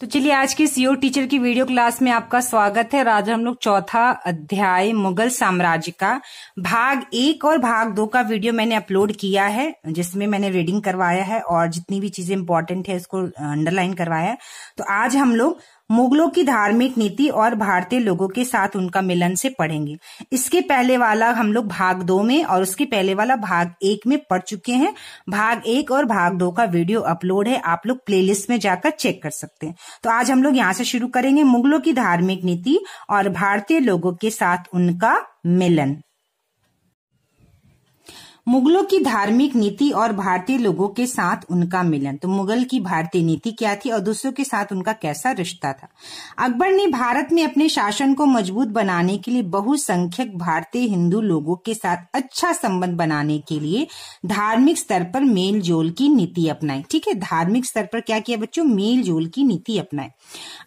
तो चलिए आज की सीओ टीचर की वीडियो क्लास में आपका स्वागत है और आज हम लोग चौथा अध्याय मुगल साम्राज्य का भाग एक और भाग दो का वीडियो मैंने अपलोड किया है जिसमें मैंने रीडिंग करवाया है और जितनी भी चीजें इंपॉर्टेंट है उसको अंडरलाइन करवाया है तो आज हम लोग मुगलों की धार्मिक नीति और भारतीय लोगों के साथ उनका मिलन से पढ़ेंगे इसके पहले वाला हम लोग भाग दो में और उसके पहले वाला भाग एक में पढ़ चुके हैं भाग एक और भाग दो का वीडियो अपलोड है आप लोग प्लेलिस्ट में जाकर चेक कर सकते हैं तो आज हम लोग यहाँ से शुरू करेंगे मुगलों की धार्मिक नीति और भारतीय लोगों के साथ उनका मिलन मुगलों की धार्मिक नीति और भारतीय लोगों के साथ उनका मिलन तो मुगल की भारतीय नीति क्या थी और दूसरों के साथ उनका कैसा रिश्ता था अकबर ने भारत में अपने शासन को मजबूत बनाने के लिए बहुसंख्यक भारतीय हिंदू लोगों के साथ अच्छा संबंध बनाने के लिए धार्मिक स्तर पर मेल जोल की नीति अपनाई ठीक है धार्मिक स्तर पर क्या किया बच्चों मेल जोल की नीति अपनाई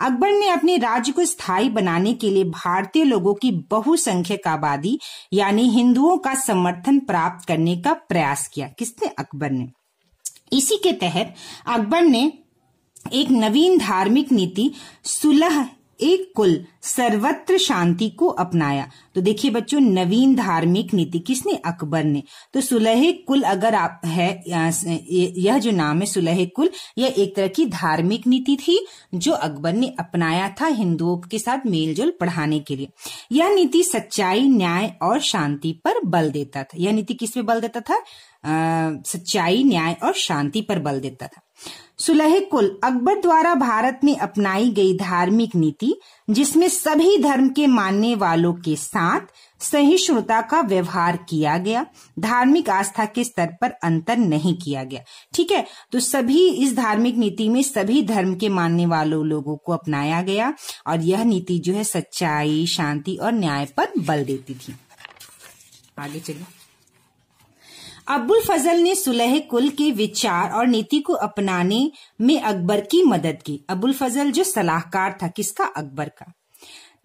अकबर ने अपने राज्य को स्थायी बनाने के लिए भारतीय लोगों की बहुसंख्यक आबादी यानी हिंदुओं का समर्थन प्राप्त करने करने का प्रयास किया किसने अकबर ने इसी के तहत अकबर ने एक नवीन धार्मिक नीति सुलह एक कुल सर्वत्र शांति को अपनाया तो देखिए बच्चों नवीन धार्मिक नीति किसने अकबर ने तो सुलह कुल अगर आप है यह जो नाम है सुलह कुल यह एक तरह की धार्मिक नीति थी जो अकबर ने अपनाया था हिंदुओं के साथ मेलजोल पढ़ाने के लिए यह नीति सच्चाई न्याय और शांति पर बल देता था यह नीति किस पे बल देता था आ, सच्चाई न्याय और शांति पर बल देता था सुलह कुल अकबर द्वारा भारत में अपनाई गई धार्मिक नीति जिसमें सभी धर्म के मानने वालों के साथ सहिष्णुता का व्यवहार किया गया धार्मिक आस्था के स्तर पर अंतर नहीं किया गया ठीक है तो सभी इस धार्मिक नीति में सभी धर्म के मानने वालों लोगों को अपनाया गया और यह नीति जो है सच्चाई शांति और न्याय पर बल देती थी आगे चलिए अबुल फजल ने सुलह कुल के विचार और नीति को अपनाने में अकबर की मदद की अबुल फजल जो सलाहकार था किसका अकबर का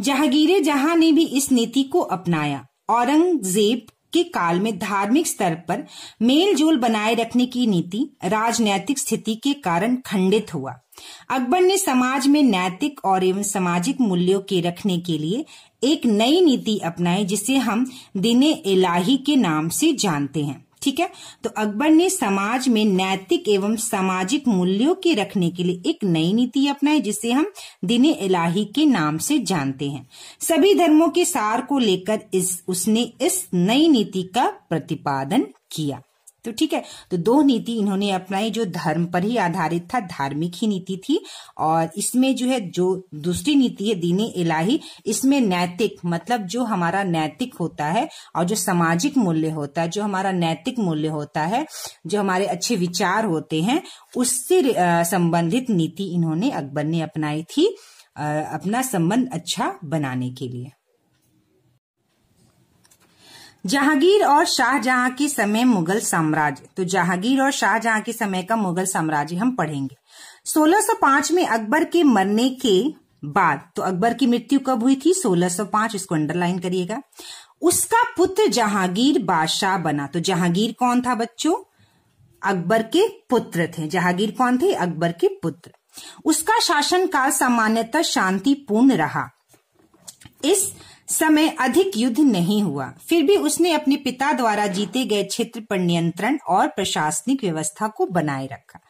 जहांगीर जहां ने भी इस नीति को अपनाया औरंगजेब के काल में धार्मिक स्तर पर मेल जोल बनाए रखने की नीति राजनैतिक स्थिति के कारण खंडित हुआ अकबर ने समाज में नैतिक और एवं सामाजिक मूल्यों के रखने के लिए एक नई नीति अपनाई जिसे हम दिने इलाही के नाम से जानते हैं ठीक है तो अकबर ने समाज में नैतिक एवं सामाजिक मूल्यों के रखने के लिए एक नई नीति अपनाई जिसे हम दिन इलाही के नाम से जानते हैं सभी धर्मों के सार को लेकर इस उसने इस नई नीति का प्रतिपादन किया तो ठीक है तो दो नीति इन्होंने अपनाई जो धर्म पर ही आधारित था धार्मिक ही नीति थी और इसमें जो है जो दूसरी नीति है दीन इलाही इसमें नैतिक मतलब जो हमारा नैतिक होता है और जो सामाजिक मूल्य होता है जो हमारा नैतिक मूल्य होता है जो हमारे अच्छे विचार होते हैं उससे संबंधित नीति इन्होंने अकबर ने अपनाई थी अपना संबंध अच्छा बनाने के लिए जहांगीर और शाहजहां के समय मुगल साम्राज्य तो जहांगीर और शाहजहां के समय का मुगल साम्राज्य हम पढ़ेंगे 1605 में अकबर के मरने के बाद तो अकबर की मृत्यु कब हुई थी 1605 इसको अंडरलाइन करिएगा उसका पुत्र जहांगीर बादशाह बना तो जहांगीर कौन था बच्चों अकबर के पुत्र थे जहांगीर कौन थे अकबर के पुत्र उसका शासनकाल सामान्यतः शांतिपूर्ण रहा इस समय अधिक युद्ध नहीं हुआ फिर भी उसने अपने पिता द्वारा जीते गए क्षेत्र पर नियंत्रण और प्रशासनिक व्यवस्था को बनाए रखा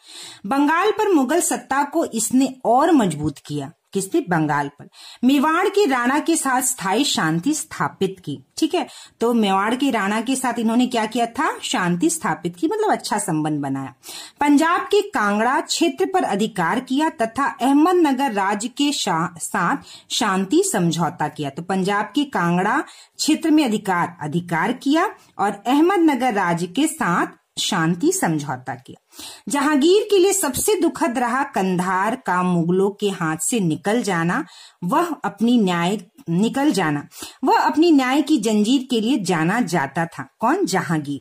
बंगाल पर मुगल सत्ता को इसने और मजबूत किया किस थी बंगाल पर मेवाड़ की राणा के साथ स्थायी शांति स्थापित की ठीक है तो मेवाड़ की राणा के साथ इन्होंने क्या किया था शांति स्थापित की मतलब अच्छा संबंध बनाया पंजाब के कांगड़ा क्षेत्र पर अधिकार किया तथा अहमदनगर राज्य के शा, साथ शांति समझौता किया तो पंजाब के कांगड़ा क्षेत्र में अधिकार अधिकार किया और अहमदनगर राज्य के साथ शांति समझौता किया जहांगीर के लिए सबसे दुखद रहा कंधार का मुगलों के हाथ से निकल जाना वह अपनी न्याय निकल जाना वह अपनी न्याय की जंजीर के लिए जाना जाता था कौन जहांगीर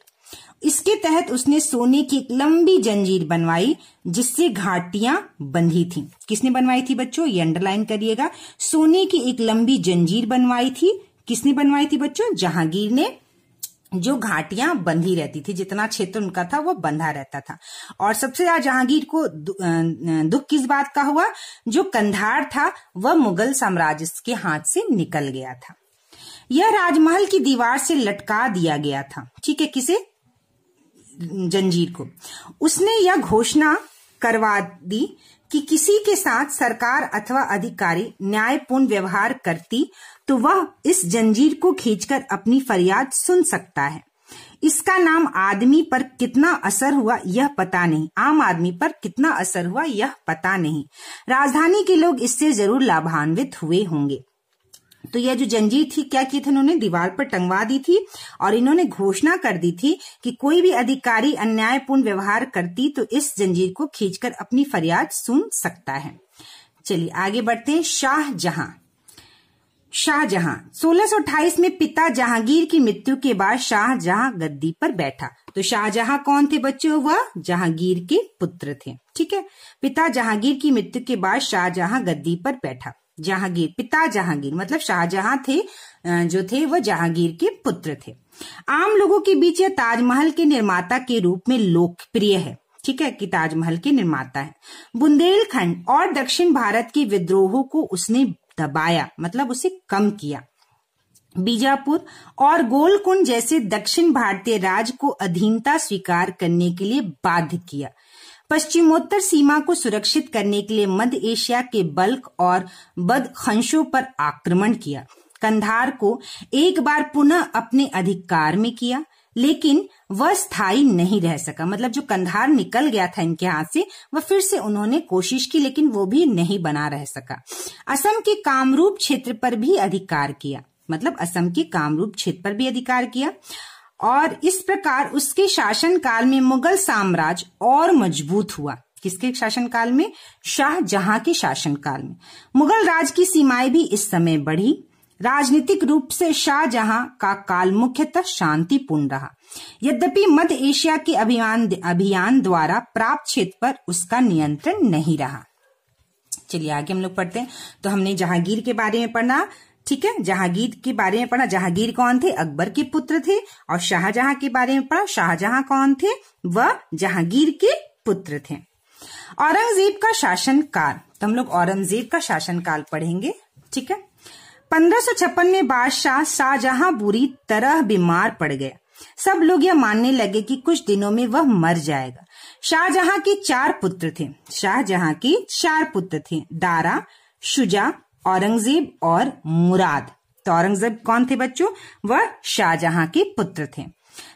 इसके तहत उसने सोने की एक लंबी जंजीर बनवाई जिससे घाटियां बंधी थी किसने बनवाई थी बच्चों ये अंडरलाइन करिएगा सोने की एक लंबी जंजीर बनवाई थी किसने बनवाई थी बच्चों जहांगीर ने जो घाटियां बंधी रहती थी जितना क्षेत्र उनका था वो बंधा रहता था और सबसे ज्यादा जहांगीर को दुख किस बात का हुआ जो कंधार था वह मुगल साम्राज्य के हाथ से निकल गया था यह राजमहल की दीवार से लटका दिया गया था ठीक है किसे जंजीर को उसने यह घोषणा करवा दी कि किसी के साथ सरकार अथवा अधिकारी न्यायपूर्ण व्यवहार करती तो वह इस जंजीर को खींचकर अपनी फरियाद सुन सकता है इसका नाम आदमी पर कितना असर हुआ यह पता नहीं आम आदमी पर कितना असर हुआ यह पता नहीं राजधानी के लोग इससे जरूर लाभान्वित हुए होंगे तो यह जो जंजीर थी क्या की थी उन्होंने दीवार पर टंगवा दी थी और इन्होंने घोषणा कर दी थी कि कोई भी अधिकारी अन्यायपूर्ण व्यवहार करती तो इस जंजीर को खींचकर अपनी फरियाद सुन सकता है चलिए आगे बढ़ते हैं शाहजहां शाहजहां 1628 में पिता जहांगीर की मृत्यु के बाद शाहजहां गद्दी पर बैठा तो शाहजहां कौन थे बच्चों वह जहांगीर के पुत्र थे ठीक है पिता जहांगीर की मृत्यु के बाद शाहजहां गद्दी पर बैठा जहांगीर पिता जहांगीर मतलब शाहजहां थे जो थे वह जहांगीर के पुत्र थे आम लोगों के बीच यह ताजमहल के निर्माता के रूप में लोकप्रिय है ठीक है कि ताजमहल के निर्माता है बुंदेलखंड और दक्षिण भारत के विद्रोहों को उसने दबाया मतलब उसे कम किया बीजापुर और गोलकुंड जैसे दक्षिण भारतीय राज्य को अधीनता स्वीकार करने के लिए बाध्य किया पश्चिमोत्तर सीमा को सुरक्षित करने के लिए मध्य एशिया के बल्क और बदखंशों पर आक्रमण किया कंधार को एक बार पुनः अपने अधिकार में किया लेकिन वह स्थायी नहीं रह सका मतलब जो कंधार निकल गया था इनके हाथ से वह फिर से उन्होंने कोशिश की लेकिन वो भी नहीं बना रह सका असम के कामरूप क्षेत्र पर भी अधिकार किया मतलब असम के कामरूप क्षेत्र पर भी अधिकार किया और इस प्रकार उसके शासन काल में मुगल साम्राज्य और मजबूत हुआ किसके शासनकाल में शाहजहां के शासनकाल में मुगल राज की सीमाएं भी इस समय बढ़ी राजनीतिक रूप से शाहजहां का काल मुख्यतः शांतिपूर्ण रहा यद्यपि मध्य एशिया के अभियान अभियान द्वारा प्राप्त क्षेत्र पर उसका नियंत्रण नहीं रहा चलिए आगे हम लोग पढ़ते हैं तो हमने जहांगीर के बारे में पढ़ना ठीक है जहांगीर के बारे में पढ़ा जहांगीर कौन थे अकबर के पुत्र थे और शाहजहां के बारे में पढ़ा शाहजहां कौन थे वह जहांगीर के पुत्र थे औरंगजेब का शासनकाल तो हम लोग औरंगजेब का शासनकाल पढ़ेंगे ठीक है पंद्रह में बादशाह शाहजहां बुरी तरह बीमार पड़ गया सब लोग यह मानने लगे कि कुछ दिनों में वह मर जाएगा शाहजहां के चार पुत्र थे शाहजहां के चार पुत्र थे दारा शुजा औरंगजेब और मुराद तो औरंगजेब कौन थे बच्चों वह शाहजहां के पुत्र थे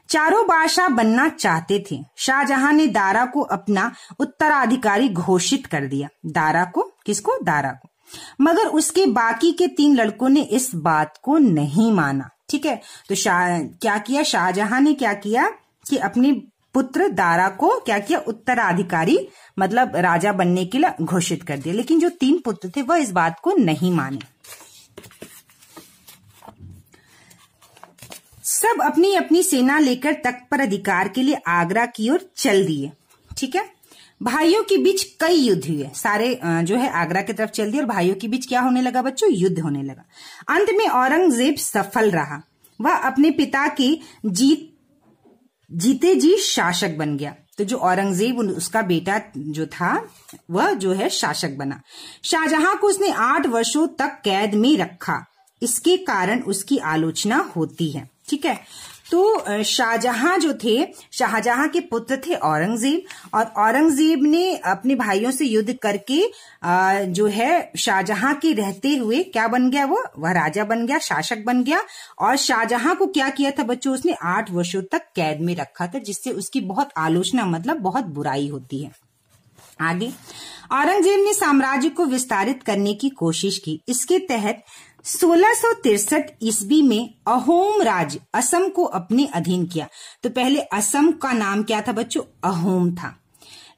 चारों बादशाह बनना चाहते थे शाहजहां ने दारा को अपना उत्तराधिकारी घोषित कर दिया दारा को किसको दारा को मगर उसके बाकी के तीन लड़कों ने इस बात को नहीं माना ठीक है तो शाह क्या किया शाहजहां ने क्या किया कि अपने पुत्र दारा को क्या किया उत्तराधिकारी मतलब राजा बनने के लिए घोषित कर दिया लेकिन जो तीन पुत्र थे वह इस बात को नहीं माने सब अपनी अपनी सेना लेकर तख्त पर अधिकार के लिए आगरा की ओर चल दिए ठीक है भाइयों के बीच कई युद्ध हुए सारे जो है आगरा की तरफ चल दिए और भाइयों के बीच क्या होने लगा बच्चों युद्ध होने लगा अंत में औरंगजेब सफल रहा वह अपने पिता की जीत जीते जी शासक बन गया तो जो औरंगजेब उसका बेटा जो था वह जो है शासक बना शाहजहां को उसने आठ वर्षों तक कैद में रखा इसके कारण उसकी आलोचना होती है ठीक है तो शाहजहां जो थे शाहजहां के पुत्र थे औरंगजेब और औरंगजेब ने अपने भाइयों से युद्ध करके जो है शाहजहां के रहते हुए क्या बन गया वो वह राजा बन गया शासक बन गया और शाहजहां को क्या किया था बच्चों उसने आठ वर्षों तक कैद में रखा था जिससे उसकी बहुत आलोचना मतलब बहुत बुराई होती है आगे औरंगजेब ने साम्राज्य को विस्तारित करने की कोशिश की इसके तहत सोलह ईस्वी में अहोम राज्य असम को अपने अधीन किया तो पहले असम का नाम क्या था बच्चों अहोम था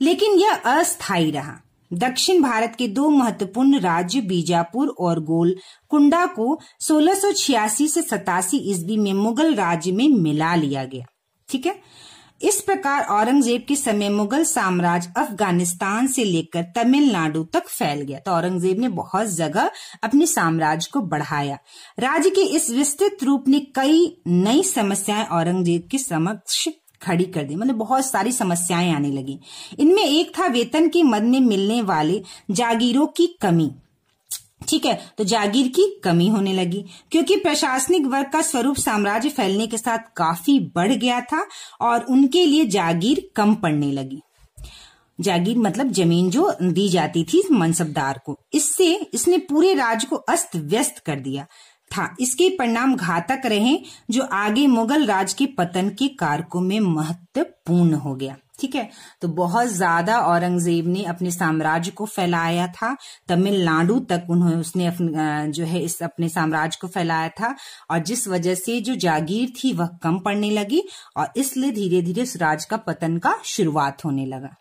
लेकिन यह अस्थायी रहा दक्षिण भारत के दो महत्वपूर्ण राज्य बीजापुर और गोलकुंडा को सोलह से सतासी ईस्वी में मुगल राज्य में मिला लिया गया ठीक है इस प्रकार औरंगजेब के समय मुगल साम्राज्य अफगानिस्तान से लेकर तमिलनाडु तक फैल गया तो औरंगजेब ने बहुत जगह अपने साम्राज्य को बढ़ाया राज्य के इस विस्तृत रूप ने कई नई समस्याएं औरंगजेब के समक्ष खड़ी कर दी मतलब बहुत सारी समस्याएं आने लगी इनमें एक था वेतन के मद में मिलने वाले जागीरों की कमी ठीक है तो जागीर की कमी होने लगी क्योंकि प्रशासनिक वर्ग का स्वरूप साम्राज्य फैलने के साथ काफी बढ़ गया था और उनके लिए जागीर कम पड़ने लगी जागीर मतलब जमीन जो दी जाती थी मनसबदार को इससे इसने पूरे राज को अस्त व्यस्त कर दिया था इसके परिणाम घातक रहे जो आगे मुगल राज के पतन के कारकों में महत्वपूर्ण हो गया ठीक है तो बहुत ज्यादा औरंगजेब ने अपने साम्राज्य को फैलाया था तमिलनाडु तक उन्होंने उसने जो है इस अपने साम्राज्य को फैलाया था और जिस वजह से जो जागीर थी वह कम पड़ने लगी और इसलिए धीरे धीरे स्वराज का पतन का शुरुआत होने लगा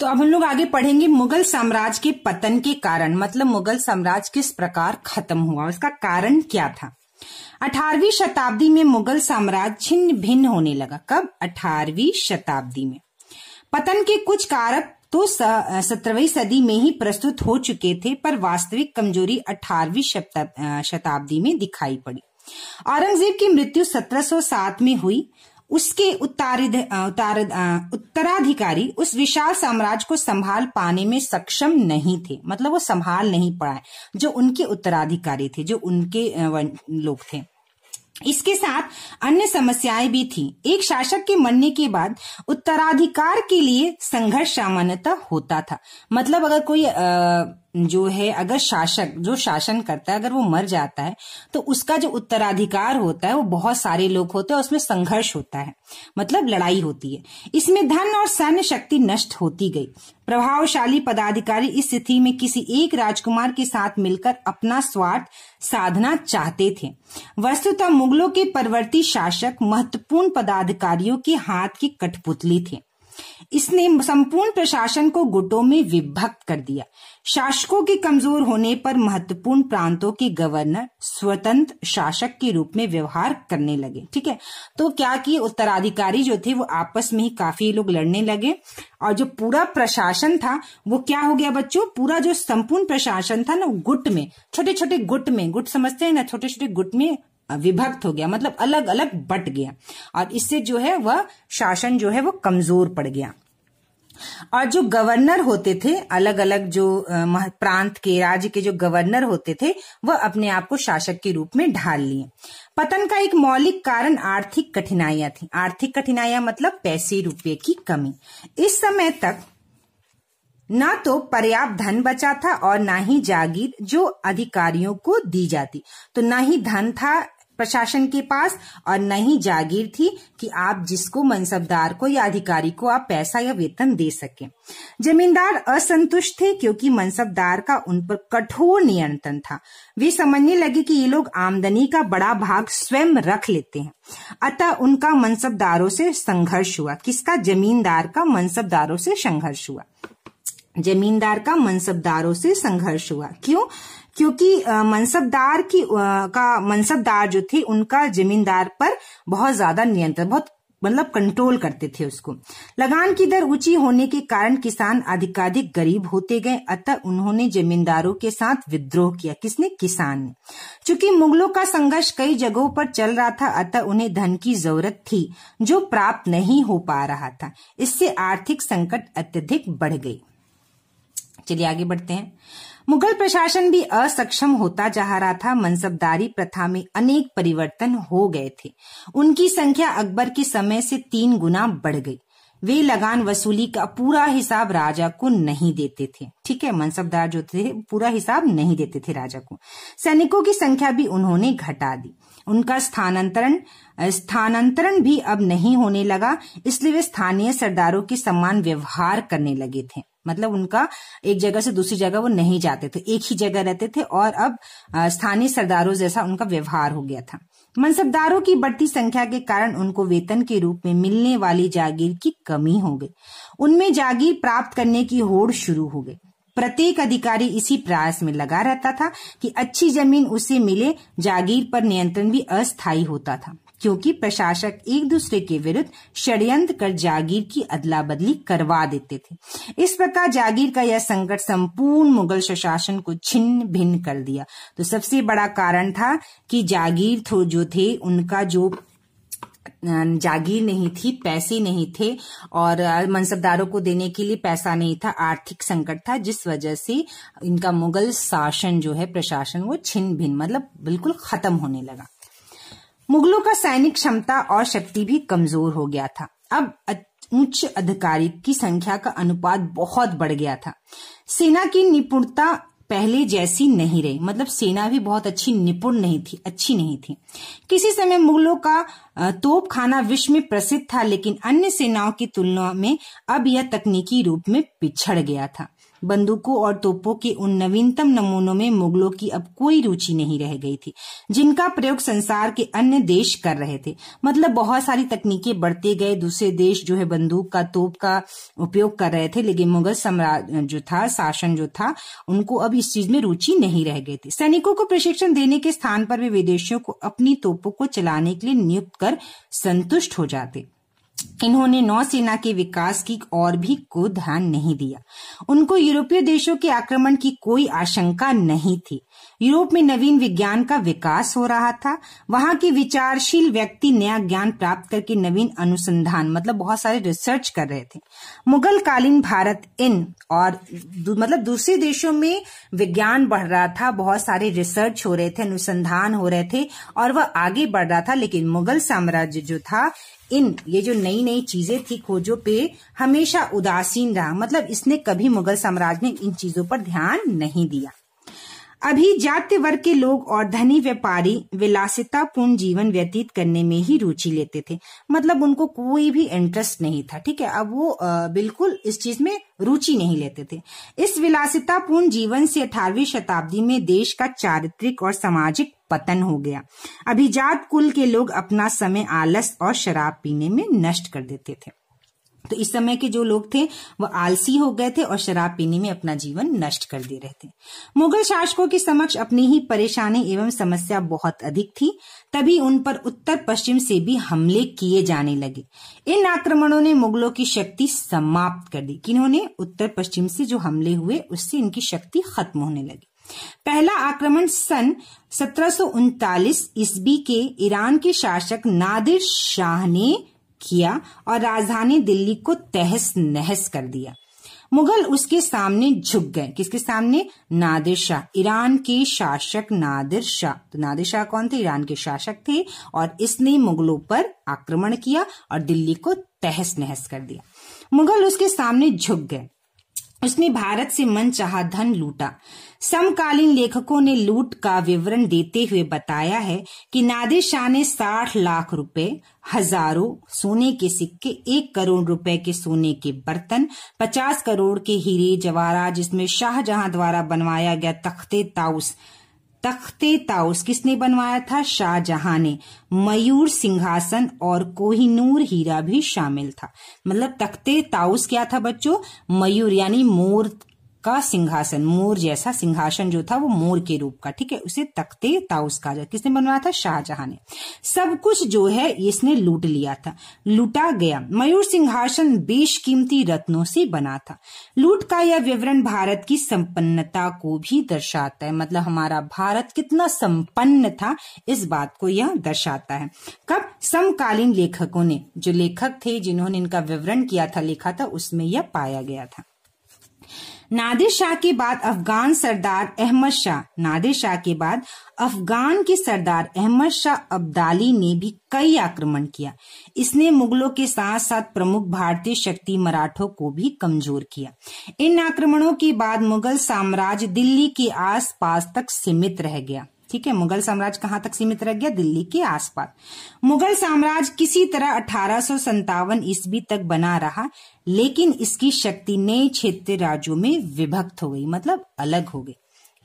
तो अब हम लोग आगे पढ़ेंगे मुगल साम्राज्य के पतन के कारण मतलब मुगल साम्राज्य किस प्रकार खत्म हुआ उसका कारण क्या था अठारहवीं शताब्दी में मुगल साम्राज्य छिन्न भिन्न होने लगा कब अठारहवीं शताब्दी में पतन के कुछ कारक तो सत्रहवीं सदी में ही प्रस्तुत हो चुके थे पर वास्तविक कमजोरी अठारहवीं शताब्दी में दिखाई पड़ी औरंगजेब की मृत्यु 1707 में हुई उसके उत्तारिद, उतार उत्तराधिकारी उस विशाल साम्राज्य को संभाल पाने में सक्षम नहीं थे मतलब वो संभाल नहीं पाए जो उनके उत्तराधिकारी थे जो उनके लोग थे इसके साथ अन्य समस्याएं भी थी एक शासक के मरने के बाद उत्तराधिकार के लिए संघर्ष सामान्यतः होता था मतलब अगर कोई आ, जो है अगर शासक जो शासन करता है अगर वो मर जाता है तो उसका जो उत्तराधिकार होता है वो बहुत सारे लोग होते हैं उसमें संघर्ष होता है मतलब लड़ाई होती है इसमें धन और सैन्य शक्ति नष्ट होती गई प्रभावशाली पदाधिकारी इस स्थिति में किसी एक राजकुमार के साथ मिलकर अपना स्वार्थ साधना चाहते थे वस्तुतः मुगलों के परवर्ती शासक महत्वपूर्ण पदाधिकारियों के हाथ की कठपुतली थे इसने संपूर्ण प्रशासन को गुटों में विभक्त कर दिया शासकों के कमजोर होने पर महत्वपूर्ण प्रांतों के गवर्नर स्वतंत्र शासक के रूप में व्यवहार करने लगे ठीक है तो क्या कि उत्तराधिकारी जो थे वो आपस में ही काफी लोग लड़ने लगे और जो पूरा प्रशासन था वो क्या हो गया बच्चों पूरा जो संपूर्ण प्रशासन था ना गुट में छोटे छोटे गुट में गुट समझते हैं ना छोटे छोटे गुट में विभक्त हो गया मतलब अलग अलग बट गया और इससे जो है वह शासन जो है वो कमजोर पड़ गया और जो गवर्नर होते थे अलग अलग जो प्रांत के राज्य के जो गवर्नर होते थे वह अपने आप को शासक के रूप में ढाल लिए पतन का एक मौलिक कारण आर्थिक कठिनाइयां थी आर्थिक कठिनाइयां मतलब पैसे रुपए की कमी इस समय तक ना तो पर्याप्त धन बचा था और ना ही जागीर जो अधिकारियों को दी जाती तो ना ही धन था प्रशासन के पास और न ही जागीर थी कि आप जिसको मनसबदार को या अधिकारी को आप पैसा या वेतन दे सके जमींदार असंतुष्ट थे क्योंकि मनसबदार का उन पर कठोर नियंत्रण था वे समझने लगे कि ये लोग आमदनी का बड़ा भाग स्वयं रख लेते हैं अतः उनका मनसबदारों से संघर्ष हुआ किसका जमींदार का मनसबदारों से संघर्ष हुआ जमींदार का मनसबदारों से संघर्ष हुआ क्यों क्योंकि मनसबदार की का मनसबदार जो थे उनका जमींदार पर बहुत ज्यादा नियंत्रण बहुत मतलब कंट्रोल करते थे उसको लगान की दर ऊंची होने के कारण किसान अधिकाधिक गरीब होते गए अतः उन्होंने जमींदारों के साथ विद्रोह किया किसने किसान ने चूंकि मुगलों का संघर्ष कई जगहों पर चल रहा था अतः उन्हें धन की जरूरत थी जो प्राप्त नहीं हो पा रहा था इससे आर्थिक संकट अत्यधिक बढ़ गई चलिए आगे बढ़ते हैं मुगल प्रशासन भी असक्षम होता जा रहा था मनसबदारी प्रथा में अनेक परिवर्तन हो गए थे उनकी संख्या अकबर के समय से तीन गुना बढ़ गई वे लगान वसूली का पूरा हिसाब राजा को नहीं देते थे ठीक है मनसबदार जो थे पूरा हिसाब नहीं देते थे राजा को सैनिकों की संख्या भी उन्होंने घटा दी उनका स्थानांतरण स्थानांतरण भी अब नहीं होने लगा इसलिए वे स्थानीय सरदारों के समान व्यवहार करने लगे थे मतलब उनका एक जगह से दूसरी जगह वो नहीं जाते थे एक ही जगह रहते थे और अब स्थानीय सरदारों जैसा उनका व्यवहार हो गया था मनसबदारों की बढ़ती संख्या के कारण उनको वेतन के रूप में मिलने वाली जागीर की कमी हो गई उनमें जागीर प्राप्त करने की होड़ शुरू हो गई प्रत्येक अधिकारी इसी प्रयास में लगा रहता था कि अच्छी जमीन उसे मिले जागीर पर नियंत्रण भी अस्थायी होता था क्योंकि प्रशासक एक दूसरे के विरुद्ध षड्यंत्र कर जागीर की अदला बदली करवा देते थे इस प्रकार जागीर का यह संकट संपूर्ण मुगल शासन को छिन्न भिन्न कर दिया तो सबसे बड़ा कारण था कि जागीर जो थे उनका जो अं, जागीर नहीं थी पैसे नहीं थे और मनसबदारों को देने के लिए पैसा नहीं था आर्थिक संकट था जिस वजह से इनका मुगल शासन जो है प्रशासन वो छिन्न भिन्न मतलब बिल्कुल खत्म होने लगा मुगलों का सैनिक क्षमता और शक्ति भी कमजोर हो गया था अब उच्च अधिकारी की संख्या का अनुपात बहुत बढ़ गया था सेना की निपुणता पहले जैसी नहीं रही मतलब सेना भी बहुत अच्छी निपुण नहीं थी अच्छी नहीं थी किसी समय मुगलों का तोप खाना विश्व में प्रसिद्ध था लेकिन अन्य सेनाओं की तुलना में अब यह तकनीकी रूप में पिछड़ गया था बंदूकों और तोपों के उन नवीनतम नमूनों में मुगलों की अब कोई रुचि नहीं रह गई थी जिनका प्रयोग संसार के अन्य देश कर रहे थे मतलब बहुत सारी तकनीकें बढ़ते गए दूसरे देश जो है बंदूक का तोप का उपयोग कर रहे थे लेकिन मुगल साम्राज्य जो था शासन जो था उनको अब इस चीज में रुचि नहीं रह गई थी सैनिकों को प्रशिक्षण देने के स्थान पर वे विदेशियों को अपनी तोपों को चलाने के लिए नियुक्त कर संतुष्ट हो जाते इन्होंने नौसेना के विकास की और भी को ध्यान नहीं दिया उनको यूरोपीय देशों के आक्रमण की कोई आशंका नहीं थी यूरोप में नवीन विज्ञान का विकास हो रहा था वहां के विचारशील व्यक्ति नया ज्ञान प्राप्त करके नवीन अनुसंधान मतलब बहुत सारे रिसर्च कर रहे थे मुगल कालीन भारत इन और दू, मतलब दूसरे देशों में विज्ञान बढ़ रहा था बहुत सारे रिसर्च हो रहे थे अनुसंधान हो रहे थे और वह आगे बढ़ रहा था लेकिन मुगल साम्राज्य जो था इन ये जो नई नई चीजें थी खोजों पे हमेशा उदासीन रहा मतलब इसने कभी मुगल साम्राज्य ने इन चीजों पर ध्यान नहीं दिया अभी जाति वर्ग के लोग और धनी व्यापारी विलासितापूर्ण जीवन व्यतीत करने में ही रुचि लेते थे मतलब उनको कोई भी इंटरेस्ट नहीं था ठीक है अब वो बिल्कुल इस चीज में रुचि नहीं लेते थे इस विलासितापूर्ण जीवन से 18वीं शताब्दी में देश का चारित्रिक और सामाजिक पतन हो गया अभिजात कुल के लोग अपना समय आलस और शराब पीने में नष्ट कर देते थे तो इस समय के जो लोग थे वह आलसी हो गए थे और शराब पीने में अपना जीवन नष्ट कर दे रहे थे मुगल शासकों के समक्ष अपनी ही परेशानी एवं समस्या बहुत अधिक थी तभी उन पर उत्तर पश्चिम से भी हमले किए जाने लगे इन आक्रमणों ने मुगलों की शक्ति समाप्त कर दी किन्होंने उत्तर पश्चिम से जो हमले हुए उससे इनकी शक्ति खत्म होने लगी पहला आक्रमण सन सत्रह ईस्वी के ईरान के शासक नादिर शाह ने किया और राजधानी दिल्ली को तहस नहस कर दिया मुगल उसके सामने झुक गए किसके सामने नादिर शाह ईरान के शासक नादिर शाह तो नादिर शाह कौन थे ईरान के शासक थे और इसने मुगलों पर आक्रमण किया और दिल्ली को तहस नहस कर दिया मुगल उसके सामने झुक गए उसने भारत से मन चाह धन लूटा समकालीन लेखकों ने लूट का विवरण देते हुए बताया है कि नादिर शाह ने साठ लाख रुपए हजारों सोने के सिक्के एक करोड़ रुपए के सोने के बर्तन पचास करोड़ के हीरे जवाहरात जिसमें शाहजहां द्वारा बनवाया गया तख्ते ताउस तख्ते ताउस किसने बनवाया था शाहजहां ने मयूर सिंहासन और कोहिनूर हीरा भी शामिल था मतलब तख्ते ताउस क्या था बच्चों मयूर यानी मोर का सिंहासन मोर जैसा सिंहासन जो था वो मोर के रूप का ठीक है उसे तख्ते ताउस कहा जाता किसने बनवाया था शाहजहां ने सब कुछ जो है इसने लूट लिया था लूटा गया मयूर सिंहासन बेशकीमती रत्नों से बना था लूट का यह विवरण भारत की संपन्नता को भी दर्शाता है मतलब हमारा भारत कितना संपन्न था इस बात को यह दर्शाता है कब समकालीन लेखकों ने जो लेखक थे जिन्होंने इनका विवरण किया था लिखा था उसमें यह पाया गया था नादिर शाह के बाद अफगान सरदार अहमद शाह नादिर शाह के बाद अफगान के सरदार अहमद शाह अब्दाली ने भी कई आक्रमण किया इसने मुगलों के साथ साथ प्रमुख भारतीय शक्ति मराठों को भी कमजोर किया इन आक्रमणों के बाद मुगल साम्राज्य दिल्ली के आसपास तक सीमित रह गया ठीक है मुगल साम्राज्य कहाँ तक सीमित रह गया दिल्ली के आसपास मुगल साम्राज्य किसी तरह अठारह ईस्वी तक बना रहा लेकिन इसकी शक्ति नए क्षेत्र राज्यों में विभक्त हो गई मतलब अलग हो गई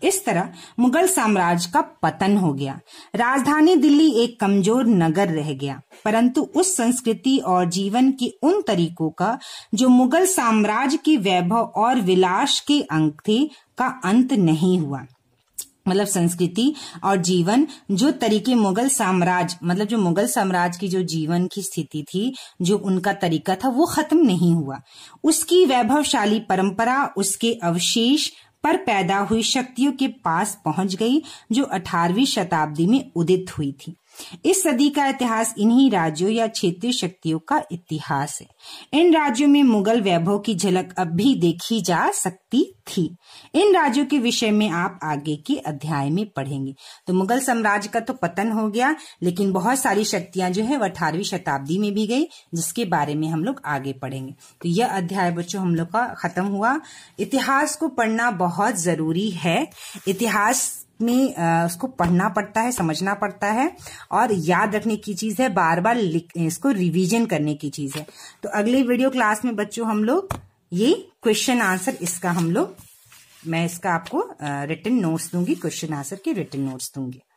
इस तरह मुगल साम्राज्य का पतन हो गया राजधानी दिल्ली एक कमजोर नगर रह गया परंतु उस संस्कृति और जीवन के उन तरीकों का जो मुगल साम्राज्य के वैभव और विलास के अंक थे का अंत नहीं हुआ मतलब संस्कृति और जीवन जो तरीके मुगल साम्राज्य मतलब जो मुगल साम्राज्य की जो जीवन की स्थिति थी जो उनका तरीका था वो खत्म नहीं हुआ उसकी वैभवशाली परंपरा उसके अवशेष पर पैदा हुई शक्तियों के पास पहुंच गई जो 18वीं शताब्दी में उदित हुई थी इस सदी का इतिहास इन्हीं राज्यों या क्षेत्रीय शक्तियों का इतिहास है इन राज्यों में मुगल वैभव की झलक अब भी देखी जा सकती थी इन राज्यों के विषय में आप आगे के अध्याय में पढ़ेंगे तो मुगल साम्राज्य का तो पतन हो गया लेकिन बहुत सारी शक्तियां जो है वह अठारहवीं शताब्दी में भी गई जिसके बारे में हम लोग आगे पढ़ेंगे तो यह अध्याय बच्चों हम लोग का खत्म हुआ इतिहास को पढ़ना बहुत जरूरी है इतिहास में उसको पढ़ना पड़ता है समझना पड़ता है और याद रखने की चीज है बार बार इसको रिवीजन करने की चीज है तो अगली वीडियो क्लास में बच्चों हम लोग ये क्वेश्चन आंसर इसका हम लोग मैं इसका आपको रिटर्न नोट्स दूंगी क्वेश्चन आंसर के रिटर्न नोट्स दूंगी